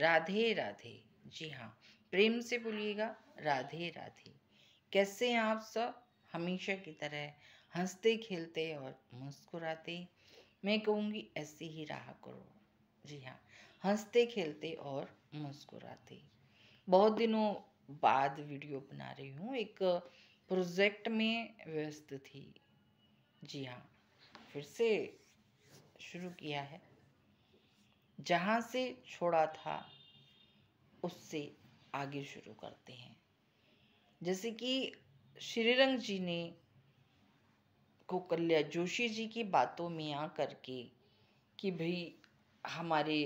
राधे राधे जी हाँ प्रेम से बोलिएगा राधे राधे कैसे हैं आप सब हमेशा की तरह हंसते खेलते और मुस्कुराते मैं कहूँगी ऐसी ही रहा करो जी हाँ हंसते खेलते और मुस्कुराते बहुत दिनों बाद वीडियो बना रही हूँ एक प्रोजेक्ट में व्यस्त थी जी हाँ फिर से शुरू किया है जहाँ से छोड़ा था उससे आगे शुरू करते हैं जैसे कि श्रीरंग जी ने कोकल्या जोशी जी की बातों में आ करके कि भाई हमारे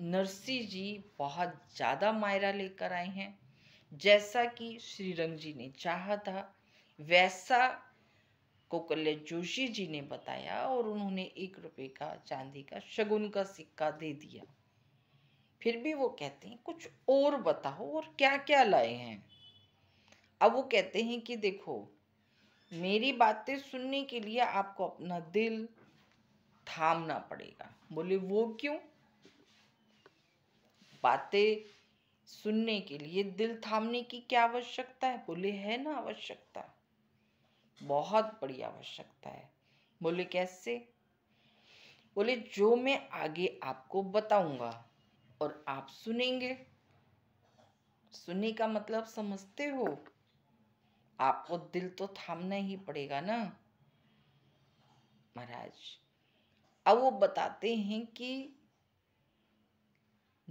नरसी जी बहुत ज़्यादा मायरा लेकर आए हैं जैसा कि श्रीरंग जी ने चाहा था वैसा कोकल्य जोशी जी ने बताया और उन्होंने एक रुपए का चांदी का शगुन का सिक्का दे दिया फिर भी वो कहते हैं कुछ और बताओ और क्या क्या लाए हैं अब वो कहते हैं कि देखो मेरी बातें सुनने के लिए आपको अपना दिल थामना पड़ेगा बोले वो क्यों बातें सुनने के लिए दिल थामने की क्या आवश्यकता है बोले है ना आवश्यकता बहुत बड़ी आवश्यकता है बोले कैसे बोले जो मैं आगे आपको बताऊंगा और आप सुनेंगे सुनने का मतलब समझते हो आपको दिल तो थामना ही पड़ेगा ना महाराज अब वो बताते हैं कि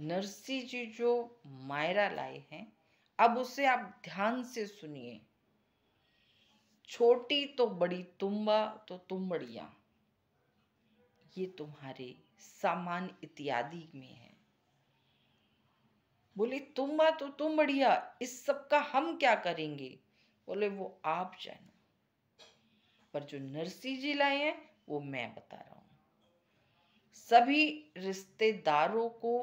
नरसी जी जो मायरा लाए हैं अब उसे आप ध्यान से सुनिए छोटी तो बड़ी तुम्बा तो तुम बढ़िया ये तुम्हारे सामान इत्यादि में है बोले तुम्बा तो तुम बढ़िया इस सब का हम क्या करेंगे बोले वो आप जानो पर जो नरसी जी लाए हैं वो मैं बता रहा हूं सभी रिश्तेदारों को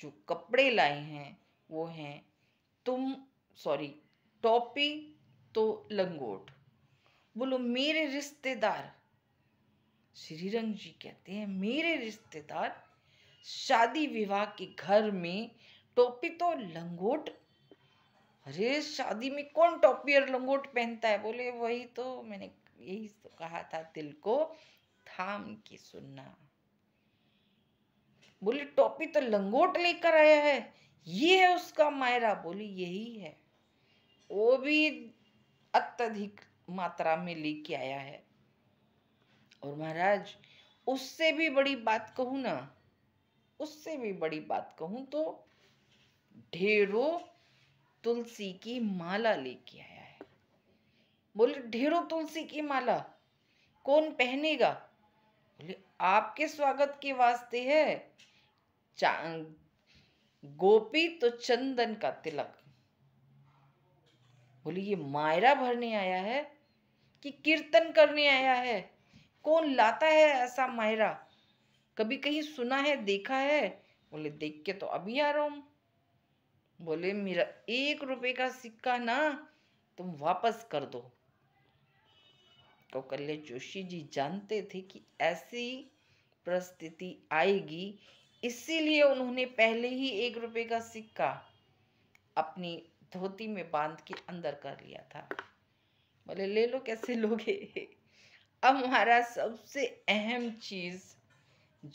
जो कपड़े लाए हैं वो हैं तुम सॉरी टॉपी तो लंगोट बोलो मेरे रिश्तेदार श्री रंग जी कहते हैं मेरे रिश्तेदार शादी विवाह के घर में टोपी तो लंगोट अरे शादी में कौन टोपी और लंगोट पहनता है बोले वही तो मैंने यही तो कहा था दिल को थाम के सुनना बोले टोपी तो लंगोट लेकर आया है ये है उसका मायरा बोली यही है वो भी अत्यधिक मात्रा में लेके आया है और महाराज उससे भी बड़ी बात कहूँ ना उससे भी बड़ी बात कहूँ तो ढेरों तुलसी की माला लेके आया है बोले ढेरों तुलसी की माला कौन पहनेगा बोले आपके स्वागत के वास्ते है गोपी तो चंदन का तिलक बोली ये मायरा भरने आया है कि कीर्तन करने आया है कौन लाता है ऐसा मायरा कभी कहीं सुना है देखा है बोले देख के तो अभी आ रहा हूँ बोले मेरा एक रुपए का सिक्का ना तुम वापस कर दो कौकल्य तो जोशी जी जानते थे कि ऐसी परिस्थिति आएगी इसीलिए उन्होंने पहले ही एक रुपए का सिक्का अपनी धोती में बांध के अंदर कर लिया था बोले ले लो कैसे लोगे अब हमारा सबसे अहम चीज़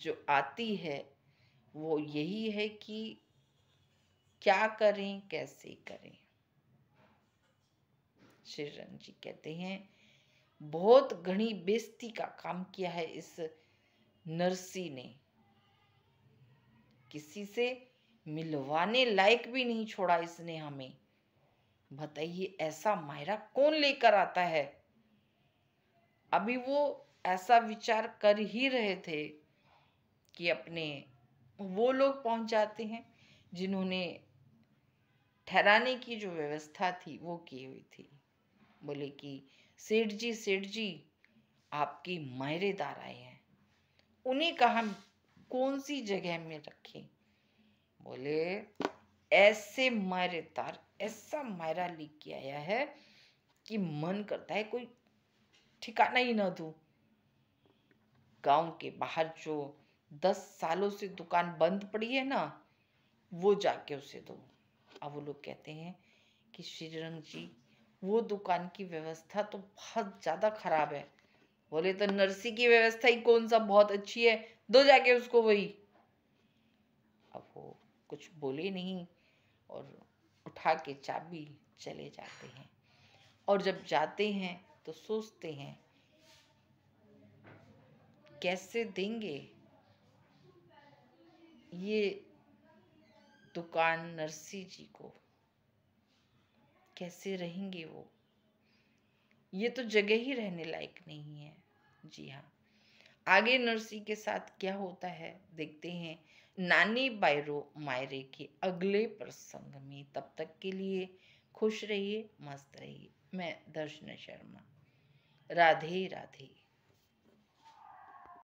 जो आती है वो यही है कि क्या करें कैसे करें श्री रंग जी कहते हैं बहुत घनी बेस्ती का काम किया है इस नरसी ने किसी से मिलवाने लायक भी नहीं छोड़ा इसने हमें बताइए ऐसा मायरा कौन लेकर आता है अभी वो ऐसा विचार कर ही रहे थे कि अपने वो लोग पहुंच जाते हैं जिन्होंने ठहराने की जो व्यवस्था थी वो की हुई थी बोले कि सेठ जी सेठ जी आपके मायरेदार आए हैं उन्हें कहा कौन सी जगह में रखें बोले ऐसे मायरे तार ऐसा मायरा लिख के आया है कि मन करता है कोई ठिकाना ही ना दू गांव के बाहर जो दस सालों से दुकान बंद पड़ी है ना वो जाके उसे दो अब वो लोग कहते हैं कि श्रीरंग जी वो दुकान की व्यवस्था तो बहुत ज़्यादा ख़राब है बोले तो नर्सी की व्यवस्था ही कौन सा बहुत अच्छी है दो जाके उसको वही अब वो कुछ बोले नहीं और उठा के चाबी चले जाते हैं और जब जाते हैं तो सोचते हैं कैसे देंगे ये दुकान नरसी जी को कैसे रहेंगे वो ये तो जगह ही रहने लायक नहीं है जी हाँ आगे नरसी के साथ क्या होता है देखते हैं नानी बायरो मायरे के अगले प्रसंग में तब तक के लिए खुश रहिए मस्त रहिए मैं दर्शन शर्मा राधे राधे